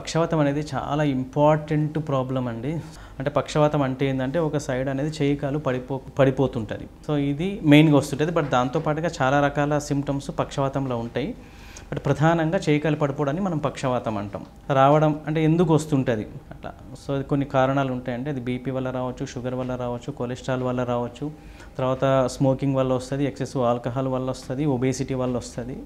పక్షవాతం అనేది చాలా ఇంపార్టెంట్ ప్రాబ్లం అండి అంటే పక్షవాతం అంటే ఏంటంటే ఒక సైడ్ అనేది చేయికాలు పడిపో పడిపోతుంటుంది సో ఇది మెయిన్గా వస్తుంటుంది బట్ దాంతోపాటుగా చాలా రకాల సిమ్టమ్స్ పక్షవాతంలో ఉంటాయి బట్ ప్రధానంగా చేయికాలు పడిపోవడానికి మనం పక్షవాతం అంటాం రావడం అంటే ఎందుకు వస్తుంటుంది అట్లా సో కొన్ని కారణాలు ఉంటాయంటే అది బీపీ వల్ల రావచ్చు షుగర్ వల్ల రావచ్చు కొలెస్ట్రాల్ వల్ల రావచ్చు తర్వాత స్మోకింగ్ వల్ల వస్తుంది ఎక్సెసివ్ ఆల్కహాల్ వల్ల వస్తుంది ఒబేసిటీ వల్ల వస్తుంది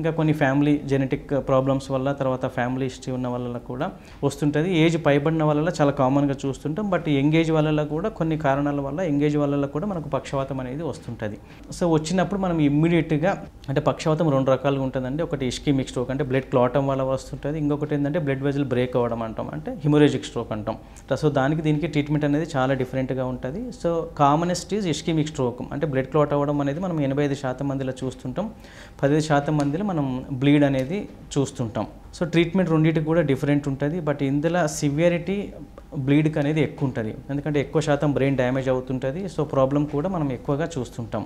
ఇంకా కొన్ని ఫ్యామిలీ జెనెటిక్ ప్రాబ్లమ్స్ వల్ల తర్వాత ఫ్యామిలీ హిస్టరీ ఉన్న వల్ల కూడా వస్తుంటుంది ఏజ్ పైబడిన వల్ల చాలా కామన్గా చూస్తుంటాం బట్ ఎంగేజ్ వల్ల కూడా కొన్ని కారణాల వల్ల ఎంగేజ్ వల్ల కూడా మనకు పక్షవాతం అనేది వస్తుంటుంది సో వచ్చినప్పుడు మనం ఇమ్మీడియట్గా అంటే పక్షవాతం రెండు రకాలుగా ఉంటుందండి ఒకటి ఇష్కీమిక్ స్ట్రోక్ అంటే బ్లడ్ క్లాటం వల్ల వస్తుంటుంది ఇంకొకటి ఏంటంటే బ్లడ్ వెజల్ బ్రేక్ అవ్వడం అంటాం అంటే హిమోరేజిక్ స్ట్రోక్ అంటాం సో దానికి దీనికి ట్రీట్మెంట్ అనేది చాలా డిఫరెంట్గా ఉంటుంది so commonest is ischemic stroke అంటే బ్లడ్ క్లాట్ అవ్వడం అనేది మనం ఎనభై ఐదు శాతం మందిలో చూస్తుంటాం పదిహేను శాతం మందిలో మనం బ్లీడ్ అనేది చూస్తుంటాం సో ట్రీట్మెంట్ రెండింటికి కూడా డిఫరెంట్ ఉంటుంది బట్ ఇందులో సివియరిటీ బ్లీడ్కి అనేది ఎక్కువ ఉంటుంది ఎందుకంటే ఎక్కువ శాతం బ్రెయిన్ డ్యామేజ్ అవుతుంటుంది సో ప్రాబ్లం కూడా మనం ఎక్కువగా చూస్తుంటాం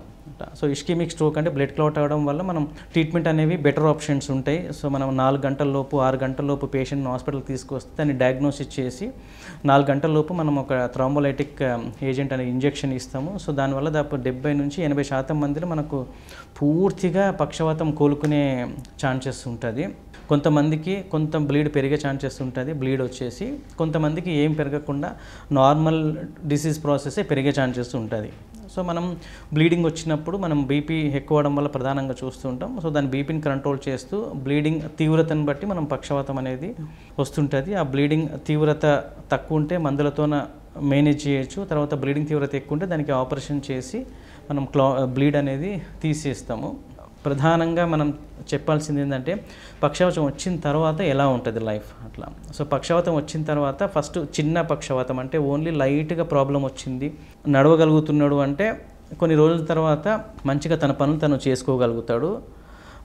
సో ఇష్కిమిక్ స్ట్రోక్ అంటే బ్లడ్ క్లాట్ అవడం వల్ల మనం ట్రీట్మెంట్ అనేవి బెటర్ ఆప్షన్స్ ఉంటాయి సో మనం నాలుగు గంటల లోపు ఆరు గంటల లోపు పేషెంట్ని హాస్పిటల్కి తీసుకొస్తే దాన్ని డయాగ్నోసిస్ చేసి నాలుగు గంటల లోపు మనం ఒక థ్రాంబోలైటిక్ ఏజెంట్ అనే ఇంజెక్షన్ ఇస్తాము సో దానివల్ల దాపు డెబ్బై నుంచి ఎనభై శాతం మందిలో మనకు పూర్తిగా పక్షవాతం కోలుకునే ఛాన్సెస్ ఉంటుంది కొంతమందికి కొంత బ్లీడ్ పెరిగే ఛాన్సెస్ ఉంటుంది బ్లీడ్ వచ్చేసి కొంతమందికి ఏం పెరగకుండా నార్మల్ డిసీజ్ ప్రాసెసే పెరిగే ఛాన్సెస్ ఉంటుంది సో మనం బ్లీడింగ్ వచ్చినప్పుడు మనం బీపీ ఎక్కువ అవడం వల్ల ప్రధానంగా చూస్తూ ఉంటాం సో దాని బీపీని కంట్రోల్ చేస్తూ బ్లీడింగ్ తీవ్రతను బట్టి మనం పక్షవాతం అనేది వస్తుంటుంది ఆ బ్లీడింగ్ తీవ్రత తక్కువ ఉంటే మందులతోన మేనేజ్ చేయొచ్చు తర్వాత బ్లీడింగ్ తీవ్రత ఎక్కువ ఉంటే దానికి ఆపరేషన్ చేసి మనం క్లా బ్లీడ్ అనేది తీసేస్తాము ప్రధానంగా మనం చెప్పాల్సింది ఏంటంటే పక్షవాతం వచ్చిన తర్వాత ఎలా ఉంటుంది లైఫ్ అట్లా సో పక్షవాతం వచ్చిన తర్వాత ఫస్ట్ చిన్న పక్షవాతం అంటే ఓన్లీ లైట్గా ప్రాబ్లం వచ్చింది నడవగలుగుతున్నాడు అంటే కొన్ని రోజుల తర్వాత మంచిగా తన పనులు తను చేసుకోగలుగుతాడు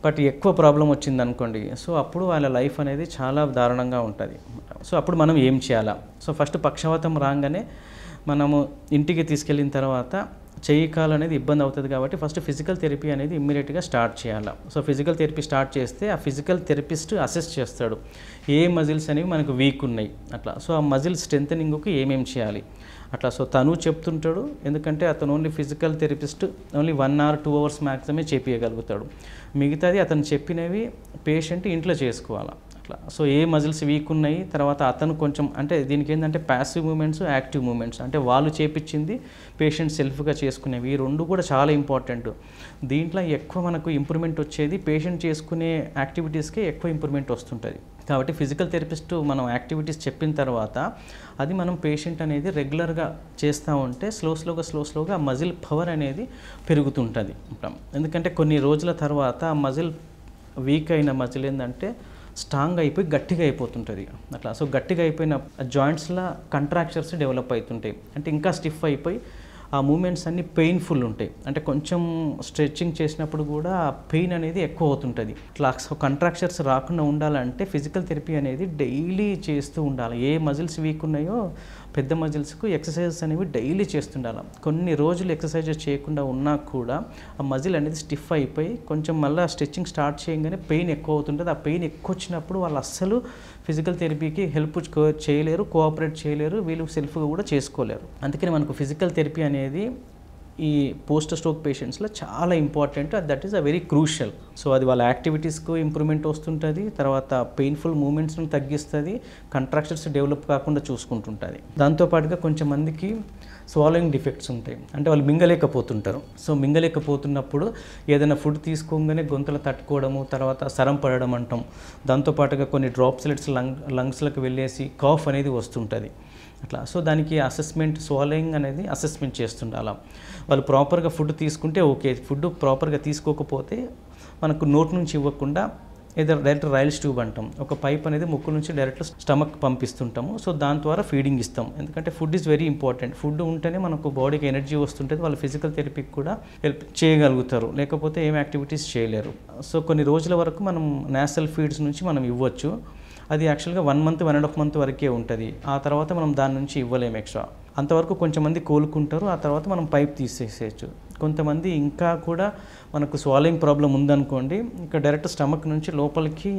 బట్ ఎక్కువ ప్రాబ్లం వచ్చింది అనుకోండి సో అప్పుడు వాళ్ళ లైఫ్ అనేది చాలా దారుణంగా ఉంటుంది సో అప్పుడు మనం ఏం చేయాలా సో ఫస్ట్ పక్షవాతం రాగానే మనము ఇంటికి తీసుకెళ్ళిన తర్వాత చేయకాలనేది ఇబ్బంది అవుతుంది కాబట్టి ఫస్ట్ ఫిజికల్ థెరపీ అనేది ఇమ్మీడియట్గా స్టార్ట్ చేయాలి సో ఫిజికల్ థెరపీ స్టార్ట్ చేస్తే ఆ ఫిజికల్ థెరపిస్ట్ అసెస్ చేస్తాడు ఏ మజిల్స్ అనేవి మనకు వీక్ ఉన్నాయి అట్లా సో ఆ మజిల్ స్ట్రెంథనింగ్కి ఏమేమి చేయాలి అట్లా సో తను చెప్తుంటాడు ఎందుకంటే అతను only physical therapist only one hour two hours మ్యాక్సిమే చేపించగలుగుతాడు మిగతాది అతను చెప్పినవి పేషెంట్ ఇంట్లో చేసుకోవాలి అట్లా సో ఏ మజిల్స్ వీక్ ఉన్నాయి తర్వాత అతను కొంచెం అంటే దీనికి ఏంటంటే ప్యాసివ్ మూమెంట్స్ యాక్టివ్ మూమెంట్స్ అంటే వాళ్ళు చేపించింది పేషెంట్ సెల్ఫ్గా చేసుకునేవి ఈ రెండు కూడా చాలా ఇంపార్టెంట్ దీంట్లో ఎక్కువ మనకు ఇంప్రూవ్మెంట్ వచ్చేది పేషెంట్ చేసుకునే యాక్టివిటీస్కే ఎక్కువ ఇంప్రూవ్మెంట్ వస్తుంటుంది కాబట్టి ఫిజికల్ థెరపిస్ట్ మనం యాక్టివిటీస్ చెప్పిన తర్వాత అది మనం పేషెంట్ అనేది రెగ్యులర్గా చేస్తూ ఉంటే స్లో స్లోగా స్లో స్లోగా మజిల్ పవర్ అనేది పెరుగుతుంటుంది ఎందుకంటే కొన్ని రోజుల తర్వాత మజిల్ వీక్ అయిన మజిల్ ఏంటంటే స్ట్రాంగ్ అయిపోయి గట్టిగా అయిపోతుంటుంది అట్లా సో గట్టిగా అయిపోయిన జాయింట్స్లో కంట్రాక్చర్స్ డెవలప్ అవుతుంటాయి అంటే ఇంకా స్టిఫ్ అయిపోయి ఆ మూమెంట్స్ అన్నీ పెయిన్ఫుల్ ఉంటాయి అంటే కొంచెం స్ట్రెచ్చింగ్ చేసినప్పుడు కూడా పెయిన్ అనేది ఎక్కువ అవుతుంటుంది ఇట్లా కంట్రాక్చర్స్ రాకుండా ఉండాలంటే ఫిజికల్ థెరపీ అనేది డైలీ చేస్తూ ఉండాలి ఏ మజిల్స్ వీక్ ఉన్నాయో పెద్ద మజిల్స్కు ఎక్సర్సైజెస్ అనేవి డైలీ చేస్తుండాలి కొన్ని రోజులు ఎక్సర్సైజెస్ చేయకుండా ఉన్నా కూడా ఆ మజిల్ అనేది స్టిఫ్ అయిపోయి కొంచెం మళ్ళీ స్ట్రెచ్చింగ్ స్టార్ట్ చేయగానే పెయిన్ ఎక్కువ అవుతుంటుంది ఆ పెయిన్ ఎక్కువ వచ్చినప్పుడు వాళ్ళు అస్సలు ఫిజికల్ థెరపీకి హెల్ప్ చేయలేరు కోఆపరేట్ చేయలేరు వీళ్ళు సెల్ఫ్గా కూడా చేసుకోలేరు అందుకని మనకు ఫిజికల్ థెరపీ అనేది ఈ పోస్ట్ స్ట్రోక్ పేషెంట్స్లో చాలా important that is a very crucial so అది వాళ్ళ యాక్టివిటీస్కు ఇంప్రూవ్మెంట్ వస్తుంటుంది తర్వాత పెయిన్ఫుల్ మూమెంట్స్ను తగ్గిస్తుంది కంట్రాక్చర్స్ డెవలప్ కాకుండా చూసుకుంటుంటుంది దాంతోపాటుగా కొంచెం మందికి స్వాలోయింగ్ డిఫెక్ట్స్ ఉంటాయి అంటే వాళ్ళు మింగలేకపోతుంటారు సో మింగలేకపోతున్నప్పుడు ఏదైనా ఫుడ్ తీసుకోగానే గొంతులు తట్టుకోవడము తర్వాత సరం పడడం అంటాం దాంతోపాటుగా కొన్ని డ్రాప్స్లెట్స్ లంగ్ లంగ్స్లకు వెళ్ళేసి కాఫ్ అనేది వస్తుంటుంది అట్లా సో దానికి అసెస్మెంట్ స్వాలోయింగ్ అనేది అసెస్మెంట్ చేస్తుండాలి వాళ్ళు ప్రాపర్గా ఫుడ్ తీసుకుంటే ఓకే ఫుడ్ ప్రాపర్గా తీసుకోకపోతే మనకు నోట్ నుంచి ఇవ్వకుండా ఏదో డైరెక్ట్ రైల్స్ ట్యూబ్ అంటాం ఒక పైప్ అనేది ముక్కు నుంచి డైరెక్ట్ స్టమక్ పంపిస్తుంటాము సో దాని ద్వారా ఫీడింగ్ ఇస్తాం ఎందుకంటే food is very important food ఉంటేనే మనకు బాడీకి ఎనర్జీ వస్తుంటుంది వాళ్ళు ఫిజికల్ థెరపీకి కూడా హెల్ప్ చేయగలుగుతారు లేకపోతే ఏం యాక్టివిటీస్ చేయలేరు సో కొన్ని రోజుల వరకు మనం నేషనల్ ఫీడ్స్ నుంచి మనం ఇవ్వచ్చు అది యాక్చువల్గా one month one and half month వరకే ఉంటుంది ఆ తర్వాత మనం దాని నుంచి ఇవ్వలేము ఎక్స్ట్రా అంతవరకు కొంచెం మంది కోలుకుంటారు ఆ తర్వాత మనం పైప్ తీసేసేయచ్చు కొంతమంది ఇంకా కూడా మనకు స్వాలింగ్ ప్రాబ్లం ఉందనుకోండి ఇక డైరెక్ట్ స్టమక్ నుంచి లోపలికి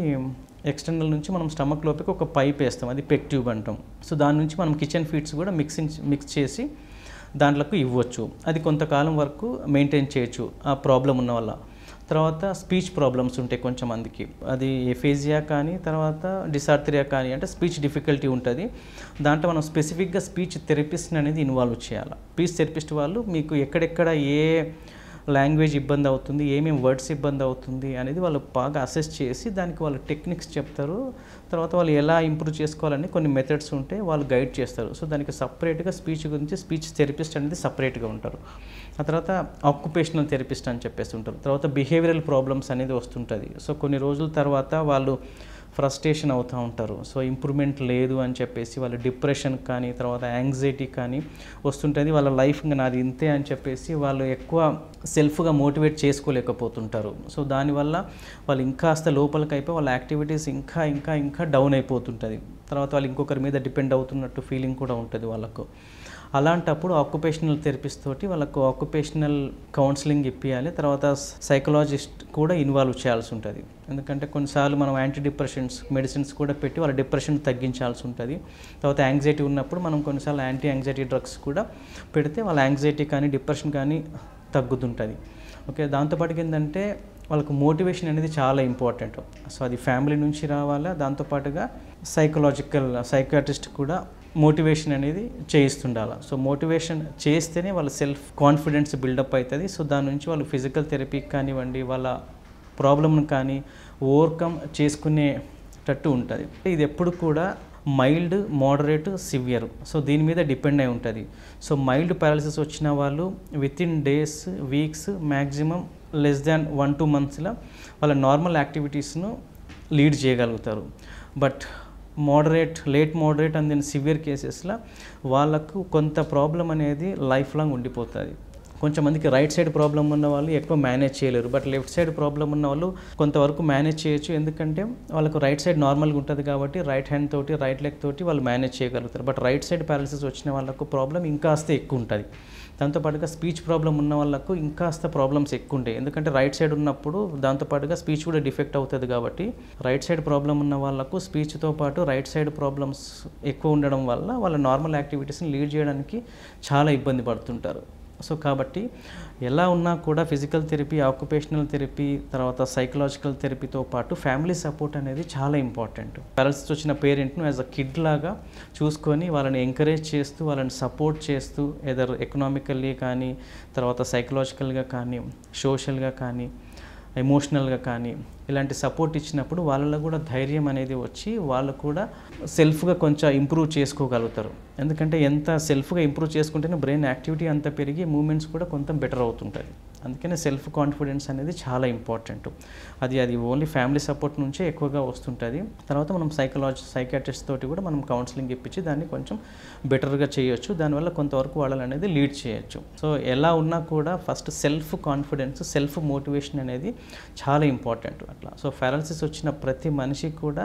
ఎక్స్టర్నల్ నుంచి మనం స్టమక్ లోపలికి ఒక పైప్ వేస్తాం అది పెక్ ట్యూబ్ అంటాం సో దాని నుంచి మనం కిచెన్ ఫీడ్స్ కూడా మిక్సింగ్ మిక్స్ చేసి దాంట్లోకి ఇవ్వచ్చు అది కొంతకాలం వరకు మెయింటైన్ చేయొచ్చు ఆ ప్రాబ్లం ఉన్న వల్ల తర్వాత స్పీచ్ ప్రాబ్లమ్స్ ఉంటాయి కొంచెమందికి అది ఎఫేజియా కానీ తర్వాత డిసార్థరియా కానీ అంటే స్పీచ్ డిఫికల్టీ ఉంటుంది దాంట్లో మనం స్పెసిఫిక్గా స్పీచ్ థెరపిస్ట్ని అనేది ఇన్వాల్వ్ చేయాలి స్పీచ్ థెరపిస్ట్ వాళ్ళు మీకు ఎక్కడెక్కడ ఏ లాంగ్వేజ్ ఇబ్బంది అవుతుంది ఏమేమి వర్డ్స్ ఇబ్బంది అవుతుంది అనేది వాళ్ళు బాగా అసెస్ చేసి దానికి వాళ్ళు టెక్నిక్స్ చెప్తారు తర్వాత వాళ్ళు ఎలా ఇంప్రూవ్ చేసుకోవాలని కొన్ని మెథడ్స్ ఉంటే వాళ్ళు గైడ్ చేస్తారు సో దానికి సపరేట్గా స్పీచ్ గురించి స్పీచ్ థెరపిస్ట్ అనేది సపరేట్గా ఉంటారు ఆ తర్వాత ఆక్యుపేషనల్ థెరపిస్ట్ అని చెప్పేసి ఉంటారు తర్వాత బిహేవియరల్ ప్రాబ్లమ్స్ అనేది వస్తుంటుంది సో కొన్ని రోజుల తర్వాత వాళ్ళు ఫ్రస్ట్రేషన్ అవుతూ ఉంటారు సో ఇంప్రూవ్మెంట్ లేదు అని చెప్పేసి వాళ్ళు డిప్రెషన్ కానీ తర్వాత యాంగ్జైటీ కానీ వస్తుంటుంది వాళ్ళ లైఫ్ నాది ఇంతే అని చెప్పేసి వాళ్ళు ఎక్కువ సెల్ఫ్గా మోటివేట్ చేసుకోలేకపోతుంటారు సో దానివల్ల వాళ్ళు ఇంకాస్త లోపలికి అయిపోయి వాళ్ళ యాక్టివిటీస్ ఇంకా ఇంకా ఇంకా డౌన్ అయిపోతుంటుంది తర్వాత వాళ్ళు ఇంకొకరి మీద డిపెండ్ అవుతున్నట్టు ఫీలింగ్ కూడా ఉంటుంది వాళ్ళకు అలాంటప్పుడు ఆక్యుపేషనల్ థెరపిస్ట్ తోటి వాళ్ళకు ఆక్యుపేషనల్ కౌన్సిలింగ్ ఇప్పియాలి తర్వాత సైకలాజిస్ట్ కూడా ఇన్వాల్వ్ చేయాల్సి ఉంటుంది ఎందుకంటే కొన్నిసార్లు మనం యాంటీ డిప్రెషన్స్ మెడిసిన్స్ కూడా పెట్టి వాళ్ళ డిప్రెషన్ తగ్గించాల్సి ఉంటుంది తర్వాత యాంగ్జైటీ ఉన్నప్పుడు మనం కొన్నిసార్లు యాంటీ యాంగ్జైటీ డ్రగ్స్ కూడా పెడితే వాళ్ళ యాంగ్జైటీ కానీ డిప్రెషన్ కానీ తగ్గుతుంటుంది ఓకే దాంతోపాటుకి ఏంటంటే వాళ్ళకు మోటివేషన్ అనేది చాలా ఇంపార్టెంట్ సో అది ఫ్యామిలీ నుంచి రావాలా దాంతోపాటుగా సైకలాజికల్ సైకాట్రిస్ట్ కూడా మోటివేషన్ అనేది చేయిస్తుండాలి సో మోటివేషన్ చేస్తేనే వాళ్ళ సెల్ఫ్ కాన్ఫిడెన్స్ బిల్డప్ అవుతుంది సో దాని నుంచి వాళ్ళు ఫిజికల్ థెరపీకి కానివ్వండి వాళ్ళ ప్రాబ్లమ్ని కానీ ఓవర్కమ్ చేసుకునేటట్టు ఉంటుంది ఇది ఎప్పుడు కూడా మైల్డ్ మోడరేట్ సివియర్ సో దీని మీద డిపెండ్ అయి ఉంటుంది సో మైల్డ్ పారాలిసిస్ వచ్చిన వాళ్ళు within days weeks maximum less than one two మంత్స్లో వాళ్ళ నార్మల్ యాక్టివిటీస్ను లీడ్ చేయగలుగుతారు but moderate late moderate and then severe కేసెస్లో వాళ్ళకు కొంత ప్రాబ్లం అనేది లైఫ్ లాంగ్ ఉండిపోతుంది కొంతమందికి రైట్ సైడ్ ప్రాబ్లం ఉన్న వాళ్ళు ఎక్కువ మేనేజ్ చేయలేరు బట్ లెఫ్ట్ సైడ్ ప్రాబ్లం ఉన్న వాళ్ళు కొంతవరకు మేనేజ్ చేయొచ్చు ఎందుకంటే వాళ్ళకు రైట్ సైడ్ నార్మల్గా ఉంటుంది కాబట్టి రైట్ హ్యాండ్ తోటి రైట్ లెగ్ తోటి వాళ్ళు మేనేజ్ చేయగలుగుతారు బట్ రైట్ సైడ్ ప్యారాలిసిస్ వచ్చిన వాళ్ళకు ప్రాబ్లం ఇంకా అస్తే ఎక్కువ ఉంటుంది దాంతోపాటుగా స్పీచ్ ప్రాబ్లం ఉన్న వాళ్ళకు ఇంకాస్త ప్రాబ్లమ్స్ ఎక్కువ ఉంటాయి ఎందుకంటే రైట్ సైడ్ ఉన్నప్పుడు దాంతోపాటుగా స్పీచ్ కూడా డిఫెక్ట్ అవుతుంది కాబట్టి రైట్ సైడ్ ప్రాబ్లం ఉన్న వాళ్ళకు స్పీచ్తో పాటు రైట్ సైడ్ ప్రాబ్లమ్స్ ఎక్కువ ఉండడం వల్ల వాళ్ళ నార్మల్ యాక్టివిటీస్ని లీడ్ చేయడానికి చాలా ఇబ్బంది పడుతుంటారు సో కాబట్టి ఎలా ఉన్నా కూడా ఫిజికల్ థెరపీ ఆక్యుపేషనల్ థెరపీ తర్వాత సైకలాజికల్ థెరపీతో పాటు ఫ్యామిలీ సపోర్ట్ అనేది చాలా ఇంపార్టెంట్ పేరెంట్స్ వచ్చిన పేరెంట్ను యాజ్ అ కిడ్ లాగా చూసుకొని వాళ్ళని ఎంకరేజ్ చేస్తూ వాళ్ళని సపోర్ట్ చేస్తూ ఎదర్ ఎకనామికల్లీ కానీ తర్వాత సైకలాజికల్గా కానీ సోషల్గా కానీ ఎమోషనల్గా కానీ ఇలాంటి సపోర్ట్ ఇచ్చినప్పుడు వాళ్ళలో కూడా ధైర్యం అనేది వచ్చి వాళ్ళు కూడా సెల్ఫ్గా కొంచెం ఇంప్రూవ్ చేసుకోగలుగుతారు ఎందుకంటే ఎంత సెల్ఫ్గా ఇంప్రూవ్ చేసుకుంటేనే బ్రెయిన్ యాక్టివిటీ అంత పెరిగి మూమెంట్స్ కూడా కొంత బెటర్ అవుతుంటుంది అందుకనే సెల్ఫ్ కాన్ఫిడెన్స్ అనేది చాలా ఇంపార్టెంట్ అది అది ఓన్లీ ఫ్యామిలీ సపోర్ట్ నుంచే ఎక్కువగా వస్తుంటుంది తర్వాత మనం సైకలాజి సైకాట్రిస్ట్ తోటి కూడా మనం కౌన్సిలింగ్ ఇప్పించి దాన్ని కొంచెం బెటర్గా చేయొచ్చు దానివల్ల కొంతవరకు వాళ్ళని అనేది లీడ్ చేయొచ్చు సో ఎలా ఉన్నా కూడా first self confidence self motivation అనేది చాలా ఇంపార్టెంట్ అట్లా సో ఫెరాలసిస్ వచ్చిన ప్రతి మనిషి కూడా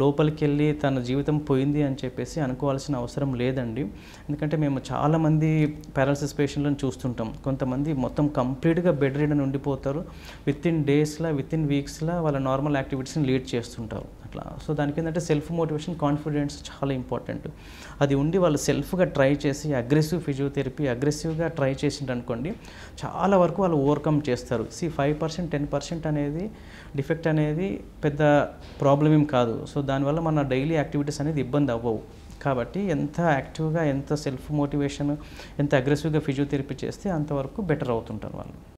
లోపలికి వెళ్ళి తన జీవితం పోయింది అని చెప్పేసి అనుకోవాల్సిన అవసరం లేదండి ఎందుకంటే మేము చాలామంది పారాలసిస్ పేషెంట్లను చూస్తుంటాం కొంతమంది మొత్తం కంప్లీట్గా బెడ్ రీడన్ ఉండిపోతారు విత్ ఇన్ డేస్లో విత్ ఇన్ వీక్స్లో వాళ్ళ నార్మల్ యాక్టివిటీస్ని లీడ్ చేస్తుంటారు అట్లా సో దానికి ఏంటంటే సెల్ఫ్ మోటివేషన్ కాన్ఫిడెన్స్ చాలా ఇంపార్టెంట్ అది ఉండి వాళ్ళు సెల్ఫ్గా ట్రై చేసి అగ్రెసివ్ ఫిజియోథెరపీ అగ్రెసివ్గా ట్రై చేసిండనుకోండి చాలా వరకు వాళ్ళు ఓవర్కమ్ చేస్తారు సి ఫైవ్ పర్సెంట్ టెన్ పర్సెంట్ అనేది ఎఫెక్ట్ అనేది పెద్ద ప్రాబ్లం ఏం కాదు సో దానివల్ల మన డైలీ యాక్టివిటీస్ అనేది ఇబ్బంది అవ్వవు కాబట్టి ఎంత యాక్టివ్గా ఎంత సెల్ఫ్ మోటివేషన్ ఎంత అగ్రెసివ్గా ఫిజియోథెరపీ చేస్తే అంతవరకు బెటర్ అవుతుంటారు వాళ్ళు